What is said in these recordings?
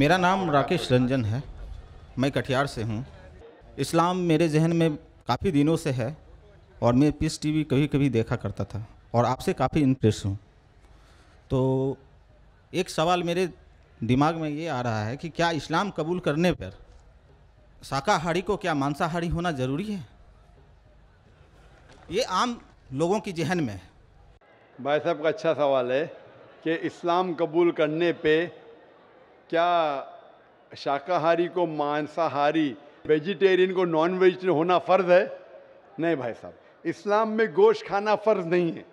मेरा नाम राकेश रंजन है मैं कटिहार से हूँ इस्लाम मेरे जहन में काफ़ी दिनों से है और मैं पीस टीवी कभी कभी देखा करता था और आपसे काफ़ी इंप्रेस हूँ तो एक सवाल मेरे दिमाग में ये आ रहा है कि क्या इस्लाम कबूल करने पर शाकाहारी को क्या मांसाहारी होना ज़रूरी है ये आम लोगों की जहन में है भाई साहब का अच्छा सवाल है कि इस्लाम कबूल करने पे क्या शाकाहारी को मांसाहारी वेजिटेरियन को नॉन वेजिटेरियन होना फ़र्ज है नहीं भाई साहब इस्लाम में गोश्त खाना फ़र्ज नहीं है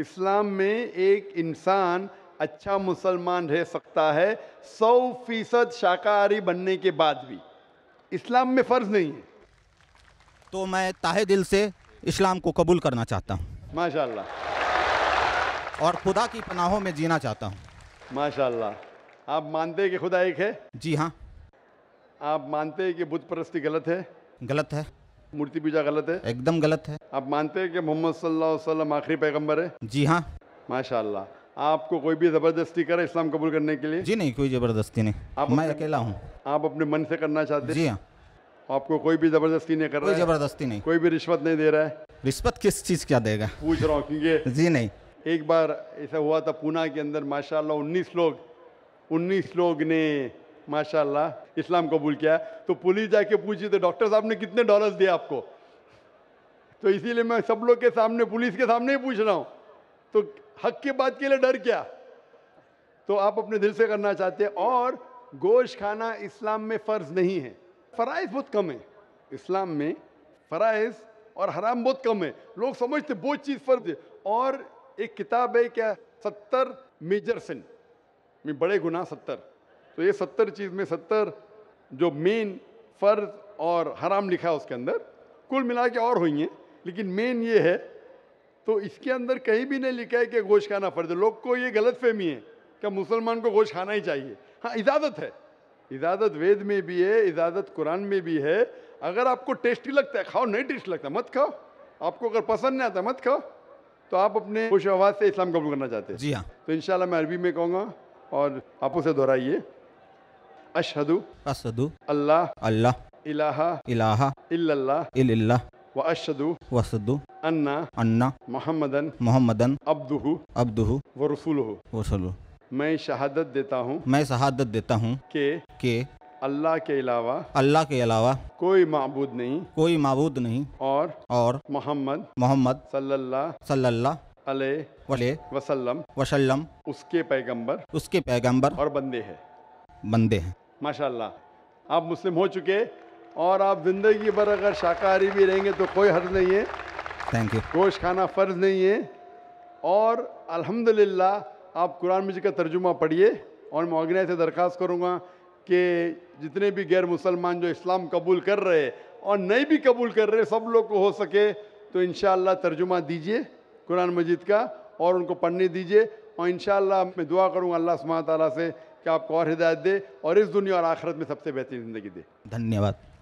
इस्लाम में एक इंसान अच्छा मुसलमान रह सकता है सौ फीसद शाकाहारी बनने के बाद भी इस्लाम में फ़र्ज नहीं है तो मैं ताहे दिल से इस्लाम को कबूल करना चाहता हूँ माशाल्लाह और खुदा की पनाहों में जीना चाहता हूँ माशाल्लाह आप मानते हैं कि खुदा एक है जी हाँ आप मानते हैं कि बुद्ध परस्ती गलत है गलत है मूर्ति पूजा गलत है एकदम गलत है आप मानते हैं कि मोहम्मद सल्लल्लाहु अलैहि वसल्लम आखिरी पैगंबर है जी हाँ माशाल्लाह आपको कोई भी जबरदस्ती करे इस्लाम कबूल करने के लिए जी नहीं कोई जबरदस्ती नहीं आप मैं अकेला हूँ आप अपने मन से करना चाहते जी हाँ आपको कोई भी जबरदस्ती नहीं कर रहा है जबरदस्ती नहीं कोई भी रिश्वत नहीं दे रहा है रिश्वत किस चीज क्या देगा पूछ रहा हूँ क्योंकि जी नहीं एक बार ऐसा हुआ था पूना के अंदर माशाल्लाह 19 लोग उन्नीस लोग ने माशाल्लाह इस्लाम कबूल किया तो पुलिस जाके पूछी तो डॉक्टर साहब ने कितने डॉलर्स दिए आपको तो इसीलिए मैं सब लोग के सामने पुलिस के सामने ही पूछ रहा हूँ तो हक के बात के लिए डर क्या तो आप अपने दिल से करना चाहते हैं और गोश्त खाना इस्लाम में फ़र्ज़ नहीं है फ़राइज़ बहुत कम है इस्लाम में फ़राइज़ और हराम बहुत कम है लोग समझते बहुत चीज़ फ़र्ज है और एक किताब है क्या सत्तर मेजर सिंह में बड़े गुना सत्तर तो ये सत्तर चीज़ में सत्तर जो मेन फ़र्ज और हराम लिखा है उसके अंदर कुल मिला के और हुई हैं लेकिन मेन ये है तो इसके अंदर कहीं भी नहीं लिखा है कि गोश्त खाना फ़र्ज लोग को ये गलत फहमी है कि मुसलमान को गोश्त खाना ही चाहिए हाँ इजाज़त है इजाज़त वेद में भी है इजाज़त कुरान में भी है अगर आपको टेस्टी लगता है खाओ नहीं टेस्टी लगता मत खाओ आपको अगर पसंद नहीं आता मत खाओ तो आप अपने खुश आवाज़ से इस्लाम कबूल करना चाहते हैं जी हाँ तो इन मैं अरबी में कहूँगा और आप उसे दोहराइए अशहदु असदु अल्लाह अल्लाह इलाहा इलाहा इल्लल्लाह इल्लल्लाह व अशहदु वसदु अन्ना अन्ना मोहम्मदन मोहम्मदन अब्दुहु अब्दुहु व रसूलुहु रसूलुहु मैं शहादत देता हूँ मैं शहादत देता हूँ के के अल्लाह के अलावा अल्लाह के अलावा कोई माबूद नहीं कोई माबूद नहीं और और मोहम्मद मोहम्मद सल्लल्लाह सल्लल्लाह वले वसल्लम वसल्लम उसके पैगंबर उसके पैगंबर और बंदे हैं बंदे हैं माशाल्लाह आप मुस्लिम हो चुके और आप ज़िंदगी भर अगर शाकाहारी भी रहेंगे तो कोई हर्ज नहीं है थैंक यू गोश्त खाना फ़र्ज नहीं है और अल्हम्दुलिल्लाह आप कुरान मजीद का तर्जुमा पढ़िए और मैं आगना से दरख्वास्त करूँगा कि जितने भी गैर मुसलमान जो इस्लाम कबूल कर रहे और नहीं भी कबूल कर रहे सब लोग को हो सके तो इन तर्जुमा दीजिए कुरान मजीद का और उनको पढ़ने दीजिए और इन मैं दुआ करूँगा अल्लाह सुबह तला से कि आपको और हिदायत दे और इस दुनिया और आखिरत में सबसे बेहतरीन ज़िंदगी दे धन्यवाद